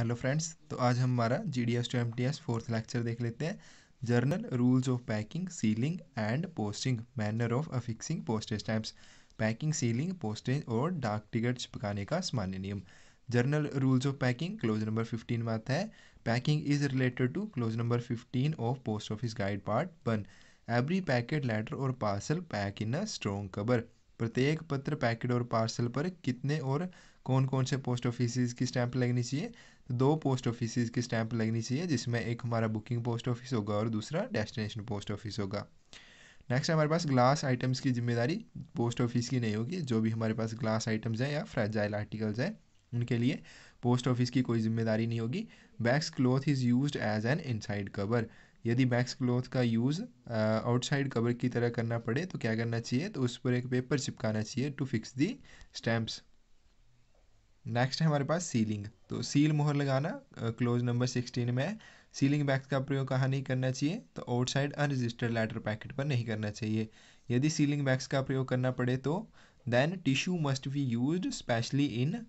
Hello friends तो आज हम हमारा G D S two M T S fourth lecture देख लेते हैं general rules of packing sealing and posting manner of affixing postage stamps packing sealing postage और डाक टिकट चिपकाने का सामान्य नियम general rules of packing clause number fifteen में आता है packing is related to clause number fifteen of post office guide part one every packet letter और parcel pack in a strong cover प्रत्येक पत्र पैकेट और पार्सल पर कितने और कौन कौन से पोस्ट ऑफिस की स्टैंप लगनी चाहिए तो दो पोस्ट ऑफिस की स्टैंप लगनी चाहिए जिसमें एक हमारा बुकिंग पोस्ट ऑफिस होगा और दूसरा डेस्टिनेशन पोस्ट ऑफिस होगा नेक्स्ट हमारे पास ग्लास आइटम्स की जिम्मेदारी पोस्ट ऑफिस की नहीं होगी जो भी हमारे पास ग्लास आइटम्स हैं या फ्रेजाइल आर्टिकल्स हैं उनके लिए पोस्ट ऑफिस की कोई जिम्मेदारी नहीं होगी bags cloth is use as an inside cover यदि मैक्स क्लोथ का यूज़ आउटसाइड कवर की तरह करना पड़े तो क्या करना चाहिए तो उस पर एक पेपर चिपकाना चाहिए to fix the stamps next है हमारे पास सीलिंग तो सील मोहर लगाना क्लोज नंबर सिक्सटीन में सीलिंग बैग्स का प्रयोग कहाँ नहीं करना चाहिए तो आउटसाइड अनरजिस्टर्ड लेटर पैकेट पर नहीं करना चाहिए यदि सीलिंग बैग्स का प्रयोग करना पड़े तो then tissue must be use specially in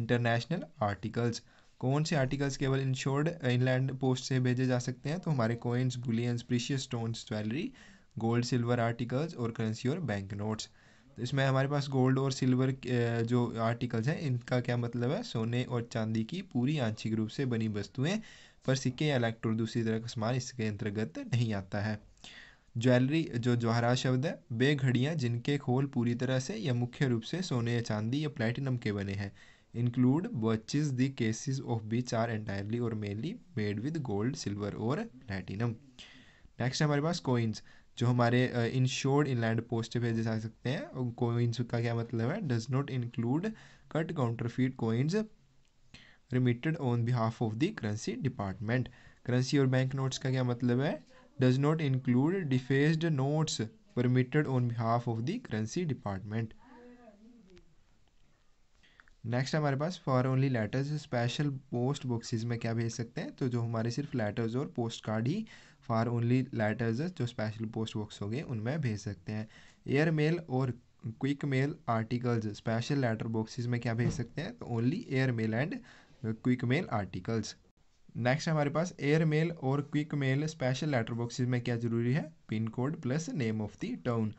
international articles कौन से आर्टिकल्स केवल इंश्योर्ड इनलैंड पोस्ट से भेजे जा सकते हैं तो हमारे coins bullions precious stones jewellery gold silver articles और करेंसी और बैंक नोट्स तो इसमें हमारे पास गोल्ड और सिल्वर uh, जो आर्टिकल्स हैं इनका क्या मतलब है सोने और चांदी की पूरी आंशिक रूप से बनी वस्तुएं पर सिक्के या इलेक्ट्रो दूसरी तरह का सामान इसके अंतर्गत नहीं आता है ज्वेलरी जो जवाहरा शब्द है वे घड़ियाँ जिनके खोल पूरी तरह से या मुख्य रूप से सोने या चांदी या प्लेटिनम के बने हैं include watches the cases of which are entirely और mainly made with gold, silver और platinum. नेक्स्ट हमारे पास coins जो हमारे इंश्योर्ड इन लैंड पोस्ट भेजे जा सकते हैं कोइंस का क्या मतलब है does not include cut counterfeit coins remitted on behalf of the currency department currency और बैंक नोट्स का क्या मतलब है does not include defaced notes permitted on behalf of the currency department next हमारे पास for only letters special post boxes में क्या भेज सकते हैं तो जो हमारे सिर्फ लेटर्स और पोस्ट कार्ड ही फॉर ओनली लेटर्स जो स्पेशल पोस्ट बॉक्स हो गए उनमें भेज सकते हैं एयर मेल और quick mail articles special letter boxes में क्या भेज सकते हैं तो only air mail and quick mail articles next हमारे पास एयर मेल और quick mail special letter boxes में क्या जरूरी है pin code plus name of the town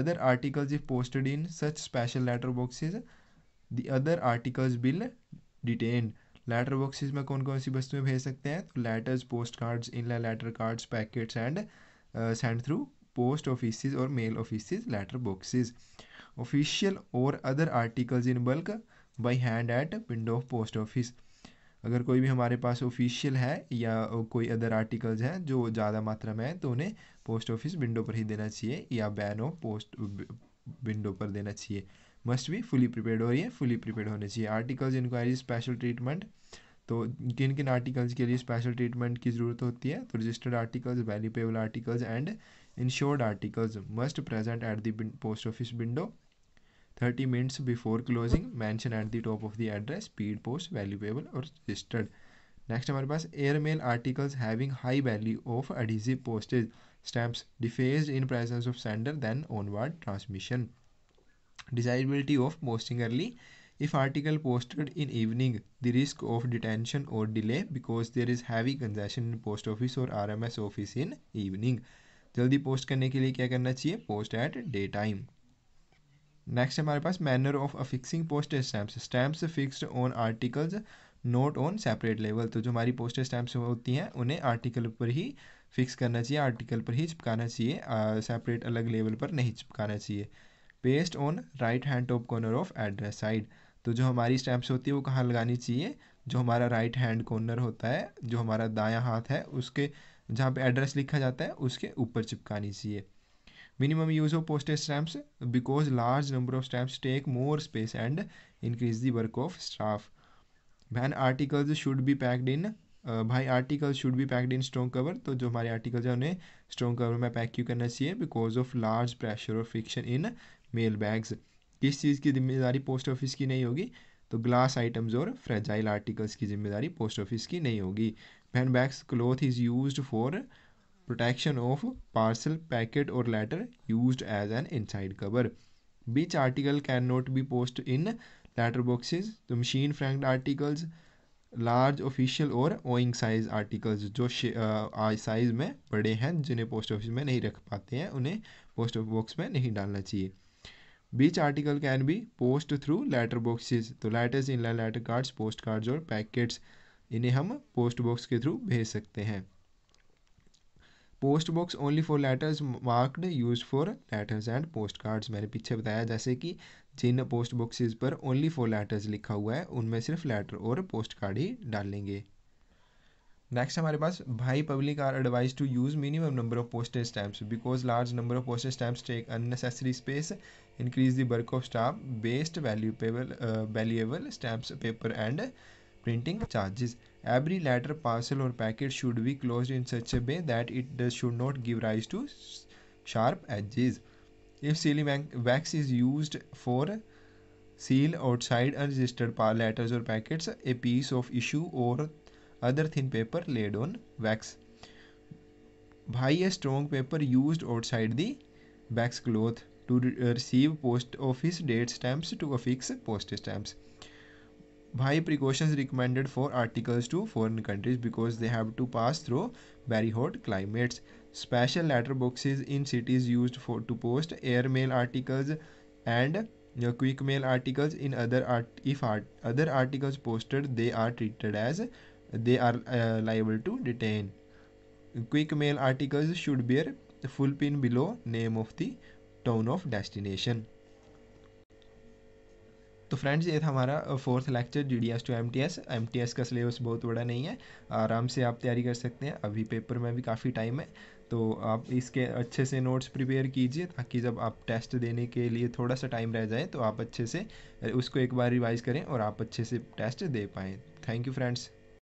other articles if posted in such special letter boxes the other articles will detain letter boxes में कौन कौन सी वस्तुएं भेज सकते हैं तो letters post cards in letter cards packets and send through post office और mail office letter boxes official और other articles in bulk by hand at window of post office अगर कोई भी हमारे पास ऑफिशियल है या uh, कोई अदर आर्टिकल्स हैं जो ज़्यादा मात्रा में हैं तो उन्हें पोस्ट ऑफिस विंडो पर ही देना चाहिए या बैन ऑफ पोस्ट विंडो पर देना चाहिए मस्ट भी फुली प्रिपेयर्ड हो रही है फुली प्रिपेयर होने चाहिए आर्टिकल्स इंक्वायरी स्पेशल ट्रीटमेंट तो किन किन आर्टिकल्स के लिए स्पेशल ट्रीटमेंट की ज़रूरत होती है तो registered articles valuable articles and insured articles must present at the post office window thirty minutes before closing mention at the top of the address speed post valuable और registered next हमारे पास airmail articles having high value of adhesive postage stamps deface in presence of sender then onward transmission Desirability of posting early. If article posted in evening, the risk of detention or delay because there is heavy congestion in post office और RMS office in evening. जल्दी post करने के लिए क्या करना चाहिए post at day time next हमारे पास manner of affixing post stamps stamps fixed on articles not on separate लेवल तो जो हमारी पोस्ट स्टैम्प्स होती हैं उन्हें आर्टिकल पर ही फिक्स करना चाहिए आर्टिकल पर ही चिपकाना चाहिए सेपरेट अलग लेवल पर नहीं चिपकाना चाहिए paste on right hand top corner of address side तो जो हमारी स्टैम्प्स होती है वो कहाँ लगानी चाहिए जो हमारा राइट हैंड कॉर्नर होता है जो हमारा दाया हाथ है उसके जहाँ पे एड्रेस लिखा जाता है उसके ऊपर चिपकानी चाहिए minimum use of postage stamps because large number of stamps take more space and increase the work of staff when articles should be packed in भाई article should be packed in strong cover तो जो हमारे articles हैं उन्हें strong cover में pack क्यों करना चाहिए बिकॉज ऑफ लार्ज प्रेशर और फ्रिक्शन इन मेल बैग्स किस चीज़ की जिम्मेदारी पोस्ट ऑफिस की नहीं होगी तो ग्लास आइटम्स और फ्रेजाइल आर्टिकल्स की जिम्मेदारी पोस्ट ऑफिस की नहीं होगी pen bags cloth is use for protection of parcel packet और letter use as an inside cover which article can not be post in letter boxes तो machine franked articles large official और owing size articles जो आज size में बड़े हैं जिन्हें post office में नहीं रख पाते हैं उन्हें पोस्ट ऑफ बॉक्स में नहीं डालना चाहिए which article can be post through letter boxes तो letters in letter cards post cards और पैकेट्स इन्हें हम पोस्ट बॉक्स के थ्रू भेज सकते हैं post box only for letters marked use for letters and post cards मैंने पीछे बताया जैसे कि जिन पोस्ट बॉक्सेस पर ओनली फॉर लेटर्स लिखा हुआ है उनमें सिर्फ लेटर और पोस्ट कार्ड ही डालेंगे नेक्स्ट हमारे पास भाई public are advise to use minimum number of postage stamps because large number of postage stamps take unnecessary space increase the work of staff waste valuable valuable stamps paper and printing charges every letter parcel और packet should be close in such a way that it should not give rise to sharp edges if sealing wax is use for seal outside unregistered letters और packets a piece of issue और other thin paper laid on wax. Buy a strong paper used outside the wax cloth to uh, receive post office date stamps to affix postage stamps. Buy precautions recommended for articles to foreign countries because they have to pass through very hot climates. Special letter boxes in cities used for to post airmail articles and your uh, quick mail articles in other art if art, other articles posted they are treated as they are uh, liable to detain. Quick mail articles should bear full pin below name of the town of destination. तो friends ये था हमारा fourth lecture G D S two M T S M T S का syllabus बहुत बड़ा नहीं है आराम से आप तैयारी कर सकते हैं अभी पेपर में भी काफ़ी टाइम है तो आप इसके अच्छे से नोट्स प्रिपेयर कीजिए ताकि जब आप टेस्ट देने के लिए थोड़ा सा टाइम रह जाए तो आप अच्छे से उसको एक बार रिवाइज़ करें और आप अच्छे से टेस्ट दे पाएँ थैंक यू फ्रेंड्स